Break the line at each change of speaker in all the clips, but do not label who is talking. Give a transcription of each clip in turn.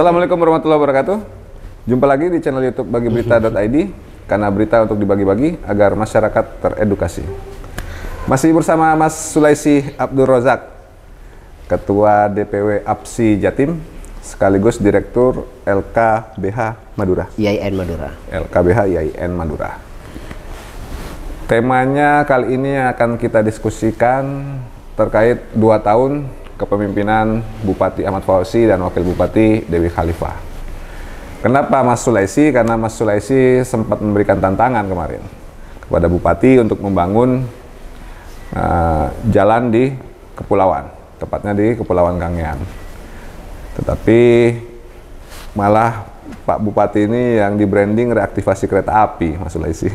Assalamualaikum warahmatullahi wabarakatuh. Jumpa lagi di channel YouTube Bagi Berita.id karena berita untuk dibagi-bagi agar masyarakat teredukasi. Masih bersama Mas Sulaisi Abdul Rozak, Ketua DPW APSI Jatim sekaligus Direktur LKBH Madura. IAIN Madura. LKBH IAIN Madura. Temanya kali ini akan kita diskusikan terkait dua tahun kepemimpinan Bupati Ahmad Fauzi dan Wakil Bupati Dewi Khalifah. Kenapa Mas Sulaisi? Karena Mas Sulaisi sempat memberikan tantangan kemarin kepada Bupati untuk membangun uh, jalan di Kepulauan, tepatnya di Kepulauan Kangean. Tetapi malah Pak Bupati ini yang di branding reaktivasi kereta api, Mas Sulaisi.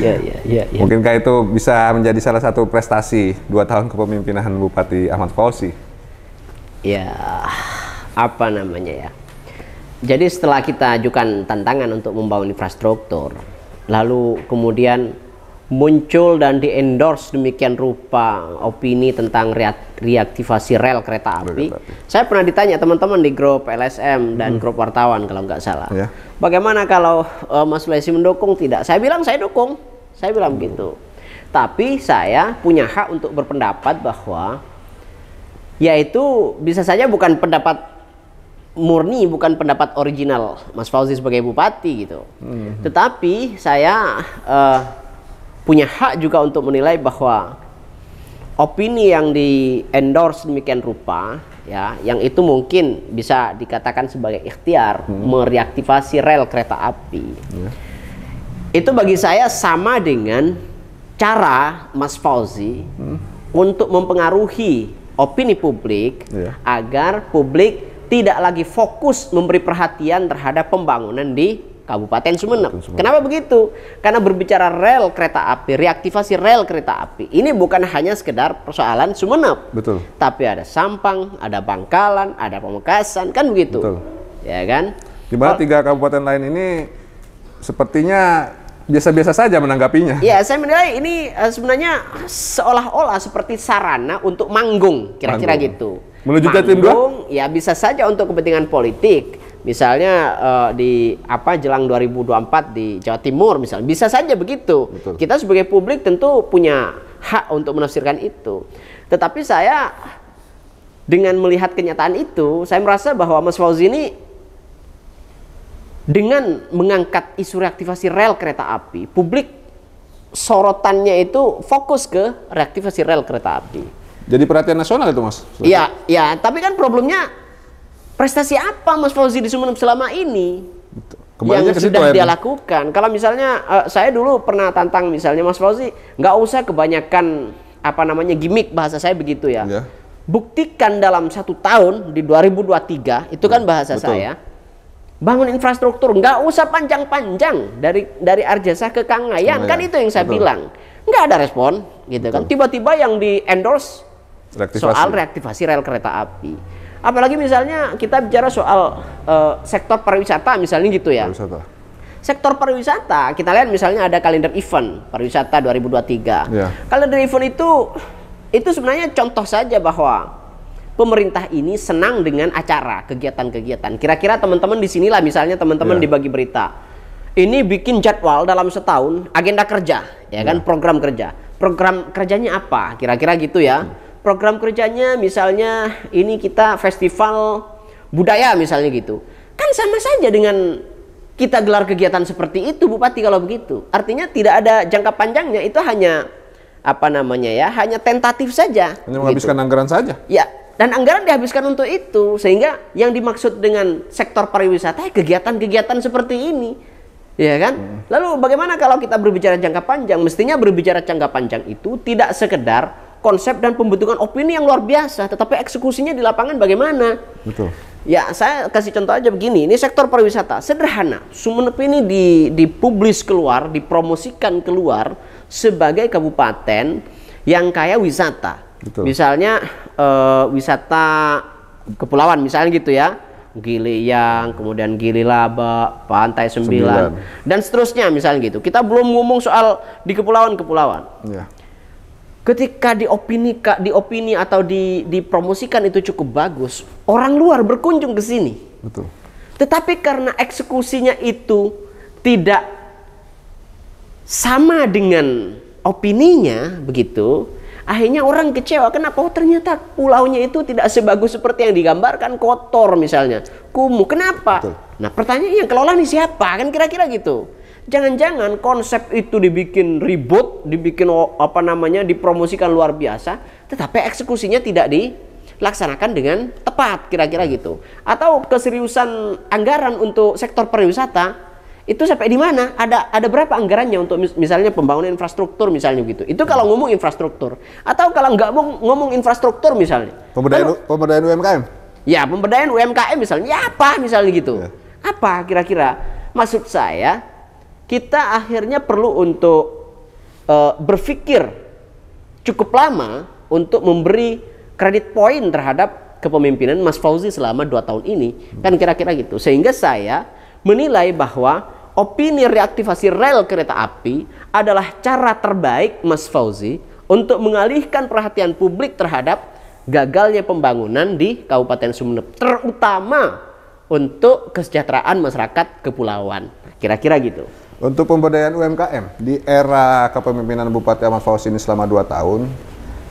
Ya, ya, ya, ya. Mungkinkah itu bisa menjadi salah satu prestasi dua tahun kepemimpinan Bupati Ahmad Fauzi? ya
apa namanya ya. Jadi setelah kita ajukan tantangan untuk membangun infrastruktur, lalu kemudian muncul dan di endorse demikian rupa opini tentang reaktivasi rel kereta api. Saya pernah ditanya teman-teman di grup LSM dan hmm. grup wartawan kalau nggak salah, Ya. bagaimana kalau uh, Mas Lesi mendukung tidak? Saya bilang saya dukung, saya bilang hmm. begitu. Tapi saya punya hak untuk berpendapat bahwa yaitu bisa saja bukan pendapat murni bukan pendapat original Mas Fauzi sebagai bupati gitu. Mm-hmm. Tetapi saya uh, punya hak juga untuk menilai bahwa opini yang di endorse demikian rupa ya, yang itu mungkin bisa dikatakan sebagai ikhtiar mm-hmm. mereaktivasi rel kereta api. mm Itu bagi saya sama dengan cara Mas Fauzi mm-hmm. untuk mempengaruhi opini publik yeah. agar publik tidak lagi fokus memberi perhatian terhadap pembangunan di Kabupaten Sumeneb. Kenapa begitu? Karena berbicara rel kereta api, reaktivasi rel kereta api, ini bukan hanya sekedar persoalan Sumeneb. Betul. Tapi ada Sampang, ada Bangkalan, ada Pemekasan, kan begitu. Betul. Ya kan? Gimana oh. tiga kabupaten lain
ini sepertinya biasa-biasa saja menanggapinya.
Ya, saya menilai ini uh, sebenarnya seolah-olah seperti sarana untuk manggung, kira-kira gitu. Menuju ke tim Ya, bisa saja untuk kepentingan politik. Misalnya uh, di apa jelang 2024 di Jawa Timur misalnya, bisa saja begitu. Betul. Kita sebagai publik tentu punya hak untuk menafsirkan itu. Tetapi saya dengan melihat kenyataan itu, saya merasa bahwa Mas Fauzi ini dengan mengangkat isu reaktivasi rel kereta api, publik sorotannya itu fokus ke reaktivasi rel kereta api.
Jadi perhatian nasional itu mas?
Iya, iya. Tapi kan problemnya prestasi apa Mas Fauzi di Sumeneb selama ini Kembali yang sudah dia lakukan? Kalau misalnya uh, saya dulu pernah tantang misalnya Mas Fauzi nggak usah kebanyakan apa namanya gimmick bahasa saya begitu ya. ya. Buktikan dalam satu tahun di 2023 itu kan iya, bahasa Betul. saya bangun infrastruktur nggak usah panjang-panjang dari dari Arjasa ke Kangayan kan itu yang saya Betul. bilang nggak ada respon gitu kan. Betul. kan tiba-tiba yang di endorse
reaktivasi. soal reaktivasi
rel kereta api apalagi misalnya kita bicara soal uh, sektor pariwisata misalnya gitu ya pariwisata. sektor pariwisata kita lihat misalnya ada kalender event pariwisata 2023 ya. kalender event itu itu sebenarnya contoh saja bahwa pemerintah ini senang dengan acara, kegiatan-kegiatan. Kira-kira teman-teman di sinilah misalnya teman-teman ya. dibagi berita. Ini bikin jadwal dalam setahun, agenda kerja, ya kan? ya kan, program kerja. Program kerjanya apa? Kira-kira gitu ya. Hmm. Program kerjanya misalnya ini kita festival budaya misalnya gitu. Kan sama saja dengan kita gelar kegiatan seperti itu Bupati kalau begitu. Artinya tidak ada jangka panjangnya, itu hanya apa namanya ya hanya tentatif saja hanya menghabiskan
gitu. anggaran saja
ya dan anggaran dihabiskan untuk itu, sehingga yang dimaksud dengan sektor pariwisata ya kegiatan-kegiatan seperti ini. Ya kan? Hmm. Lalu bagaimana kalau kita berbicara jangka panjang? Mestinya berbicara jangka panjang itu tidak sekedar konsep dan pembentukan opini yang luar biasa, tetapi eksekusinya di lapangan bagaimana? Betul. Ya, saya kasih contoh aja begini. Ini sektor pariwisata sederhana. Sumenep ini di dipublis keluar, dipromosikan keluar sebagai kabupaten yang kaya wisata. Betul. Misalnya uh, wisata kepulauan misalnya gitu ya. Giliang, kemudian Gili Laba, Pantai Sembilan, Sembilan, dan seterusnya misalnya gitu. Kita belum ngomong soal di kepulauan-kepulauan. Ya. Ketika diopini, diopini atau di, dipromosikan itu cukup bagus, orang luar berkunjung ke sini. Betul. Tetapi karena eksekusinya itu tidak sama dengan opininya begitu, Akhirnya orang kecewa. Kenapa? Oh ternyata pulaunya itu tidak sebagus seperti yang digambarkan. Kotor misalnya. Kumuh. Kenapa? Betul. Nah pertanyaannya yang kelola nih siapa? Kan kira-kira gitu. Jangan-jangan konsep itu dibikin ribut, dibikin oh, apa namanya, dipromosikan luar biasa, tetapi eksekusinya tidak dilaksanakan dengan tepat, kira-kira gitu. Atau keseriusan anggaran untuk sektor pariwisata itu sampai di mana? Ada ada berapa anggarannya untuk mis misalnya pembangunan infrastruktur misalnya gitu. Itu kalau ngomong infrastruktur atau kalau nggak ngomong, ngomong infrastruktur misalnya. Pemberdayaan kalau, pemberdayaan UMKM. Ya, pemberdayaan UMKM misalnya. Ya apa misalnya gitu. Ya. Apa kira-kira? Maksud saya kita akhirnya perlu untuk uh, berpikir cukup lama untuk memberi kredit poin terhadap kepemimpinan Mas Fauzi selama dua tahun ini. Kan kira-kira gitu. Sehingga saya menilai bahwa opini reaktivasi rel kereta api adalah cara terbaik Mas Fauzi untuk mengalihkan perhatian publik terhadap gagalnya pembangunan di Kabupaten Sumeneb
terutama untuk
kesejahteraan masyarakat kepulauan.
Kira-kira gitu. Untuk pemberdayaan UMKM di era kepemimpinan Bupati Ahmad Fauzi ini selama 2 tahun,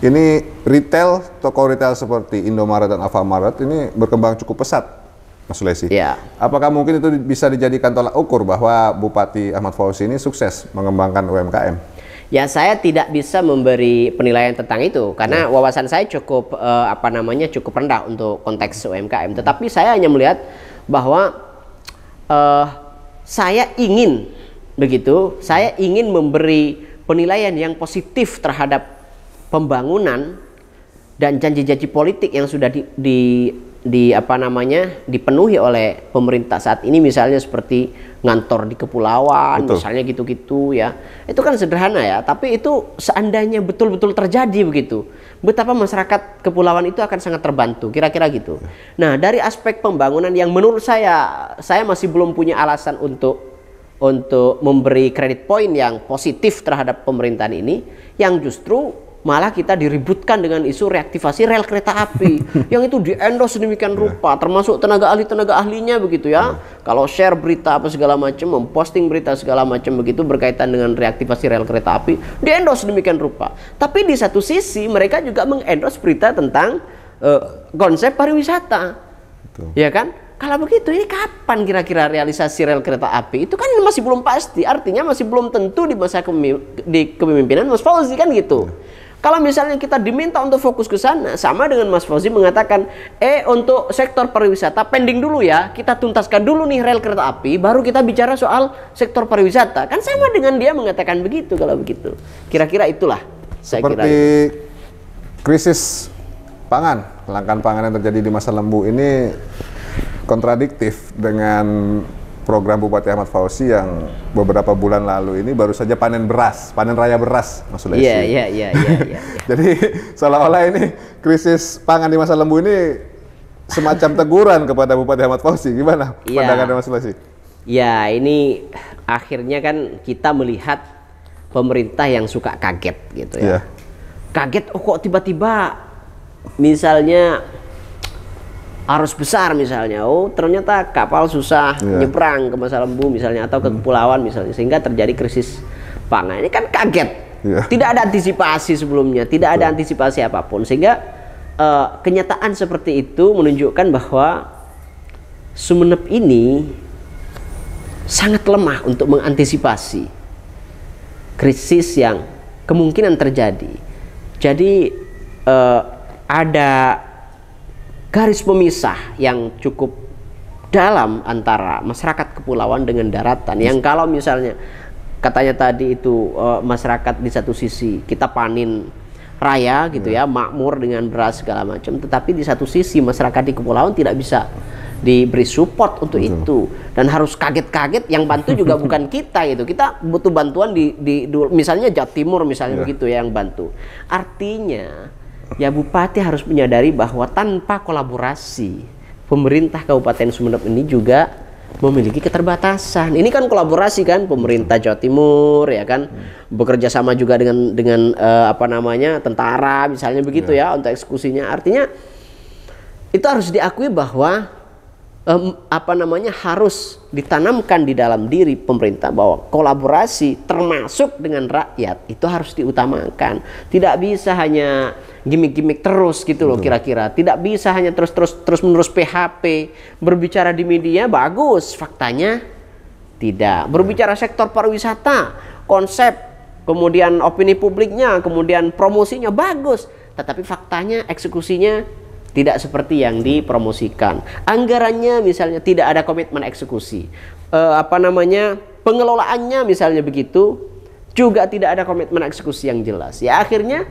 ini retail, toko retail seperti Indomaret dan Alfamaret ini berkembang cukup pesat Mas Sulesi. Ya. Apakah mungkin itu bisa dijadikan tolak ukur bahwa Bupati Ahmad Fauzi ini sukses mengembangkan UMKM?
Ya saya tidak bisa memberi penilaian tentang itu karena ya. wawasan saya cukup eh, apa namanya cukup rendah untuk konteks UMKM. Tetapi saya hanya melihat bahwa eh, saya ingin begitu, saya ingin memberi penilaian yang positif terhadap pembangunan dan janji-janji politik yang sudah di, di di apa namanya dipenuhi oleh pemerintah saat ini misalnya seperti ngantor di kepulauan betul. misalnya gitu-gitu ya itu kan sederhana ya tapi itu seandainya betul-betul terjadi begitu betapa masyarakat kepulauan itu akan sangat terbantu kira-kira gitu nah dari aspek pembangunan yang menurut saya saya masih belum punya alasan untuk untuk memberi kredit poin yang positif terhadap pemerintahan ini yang justru malah kita diributkan dengan isu reaktivasi rel kereta api yang itu diendos sedemikian iya. rupa termasuk tenaga ahli tenaga ahlinya begitu ya iya. kalau share berita apa segala macam memposting berita segala macam begitu berkaitan dengan reaktivasi rel kereta api diendos sedemikian rupa tapi di satu sisi mereka juga mengendos berita tentang uh, konsep pariwisata Betul. ya kan kalau begitu ini kapan kira-kira realisasi rel kereta api itu kan masih belum pasti artinya masih belum tentu di masa kemi di kepemimpinan Mas Fauzi kan gitu yeah. Kalau misalnya kita diminta untuk fokus ke sana, sama dengan Mas Fauzi mengatakan, eh untuk sektor pariwisata pending dulu ya, kita tuntaskan dulu nih rel kereta api, baru kita bicara soal sektor pariwisata. Kan sama dengan dia mengatakan begitu kalau begitu. Kira-kira itulah. Saya Seperti
kira. krisis pangan, kelangkaan pangan yang terjadi di masa lembu ini kontradiktif dengan program Bupati Ahmad Fauzi yang beberapa bulan lalu ini baru saja panen beras, panen raya beras, Mas Iya, iya, iya, iya, iya. Jadi seolah-olah ini krisis pangan di masa lembu ini semacam teguran kepada Bupati Ahmad Fauzi. Gimana ya, pandangan Mas Sulesi?
Ya, ini akhirnya kan kita melihat pemerintah yang suka kaget gitu ya. ya. Kaget oh kok tiba-tiba misalnya arus besar misalnya oh ternyata kapal susah yeah. nyebrang ke masa lembu misalnya atau ke hmm. kepulauan misalnya sehingga terjadi krisis pangan ini kan kaget yeah. tidak ada antisipasi sebelumnya tidak ada antisipasi apapun sehingga uh, kenyataan seperti itu menunjukkan bahwa Sumeneb ini sangat lemah untuk mengantisipasi krisis yang kemungkinan terjadi jadi uh, ada garis pemisah yang cukup dalam antara masyarakat kepulauan dengan daratan. Yang kalau misalnya katanya tadi itu uh, masyarakat di satu sisi kita panin raya gitu ya, ya, makmur dengan beras segala macam, tetapi di satu sisi masyarakat di kepulauan tidak bisa diberi support untuk Betul. itu dan harus kaget-kaget yang bantu juga bukan kita gitu kita butuh bantuan di, di, di misalnya Jawa Timur misalnya ya. begitu ya yang bantu artinya ya bupati harus menyadari bahwa tanpa kolaborasi pemerintah Kabupaten Sumeneb ini juga memiliki keterbatasan. Ini kan kolaborasi kan pemerintah Jawa Timur ya kan hmm. bekerja sama juga dengan dengan uh, apa namanya tentara misalnya begitu yeah. ya untuk eksekusinya. Artinya itu harus diakui bahwa um, apa namanya harus ditanamkan di dalam diri pemerintah bahwa kolaborasi termasuk dengan rakyat itu harus diutamakan. Tidak bisa hanya gimmick-gimmick terus gitu loh kira-kira. Tidak bisa hanya terus-terus terus-menerus PHP. Berbicara di media bagus, faktanya tidak. Iya. Berbicara sektor pariwisata, konsep, kemudian opini publiknya, kemudian promosinya bagus, tetapi faktanya eksekusinya tidak seperti yang dipromosikan. Anggarannya misalnya tidak ada komitmen eksekusi. E, apa namanya? pengelolaannya misalnya begitu juga tidak ada komitmen eksekusi yang jelas. Ya akhirnya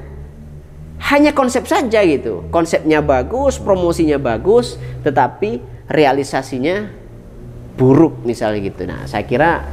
hanya konsep saja gitu. Konsepnya bagus, promosinya bagus, tetapi realisasinya buruk misalnya gitu. Nah, saya kira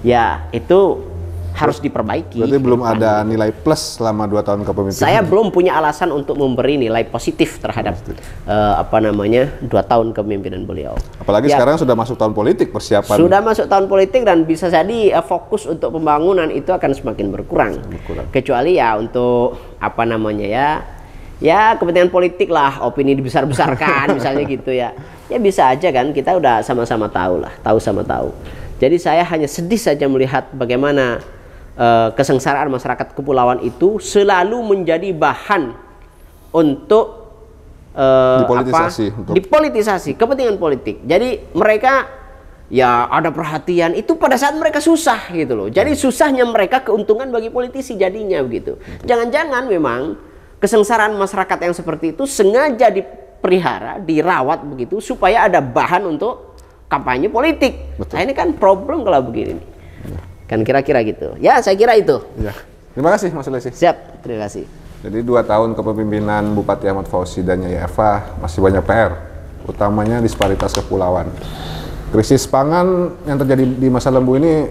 ya itu harus diperbaiki. Berarti belum
ada nilai plus
selama dua tahun kepemimpinan. Saya belum punya alasan untuk memberi nilai positif terhadap Uh, apa namanya dua tahun kepemimpinan beliau. Apalagi ya, sekarang sudah masuk tahun politik persiapan. Sudah masuk tahun politik dan bisa jadi uh, fokus untuk pembangunan itu akan semakin berkurang. berkurang. Kecuali ya untuk apa namanya ya ya kepentingan politik lah opini dibesar-besarkan misalnya gitu ya ya bisa aja kan kita udah sama-sama tahu lah tahu sama tahu jadi saya hanya sedih saja melihat bagaimana Eh, kesengsaraan masyarakat kepulauan itu selalu menjadi bahan untuk uh, dipolitisasi, apa? Untuk... dipolitisasi, kepentingan politik. Jadi mereka ya ada perhatian itu pada saat mereka susah gitu loh. Jadi susahnya mereka keuntungan bagi politisi jadinya begitu. Jangan-jangan memang kesengsaraan masyarakat yang seperti itu sengaja dipelihara, dirawat begitu supaya ada bahan untuk kampanye politik. Nah ini kan problem
kalau begini. Kan kira-kira gitu.
Ya, saya kira itu.
Ya. Terima kasih Mas Lesi. Siap, terima kasih. Jadi dua tahun kepemimpinan Bupati Ahmad Fauzi dan Nyai Eva masih banyak PR, utamanya disparitas kepulauan. Krisis pangan yang terjadi di masa lembu ini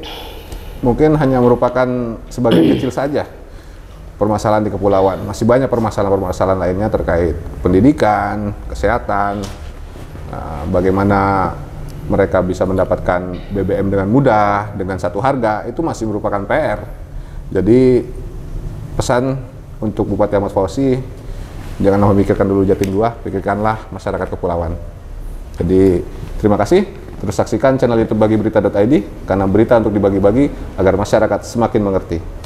mungkin hanya merupakan sebagian kecil saja permasalahan di kepulauan. Masih banyak permasalahan-permasalahan lainnya terkait pendidikan, kesehatan, nah, bagaimana mereka bisa mendapatkan BBM dengan mudah dengan satu harga itu masih merupakan PR. Jadi pesan untuk Bupati Ahmad Fauzi jangan memikirkan dulu Jatim 2, pikirkanlah masyarakat kepulauan. Jadi terima kasih. Terus saksikan channel YouTube bagi berita.id karena berita untuk dibagi-bagi agar masyarakat semakin mengerti.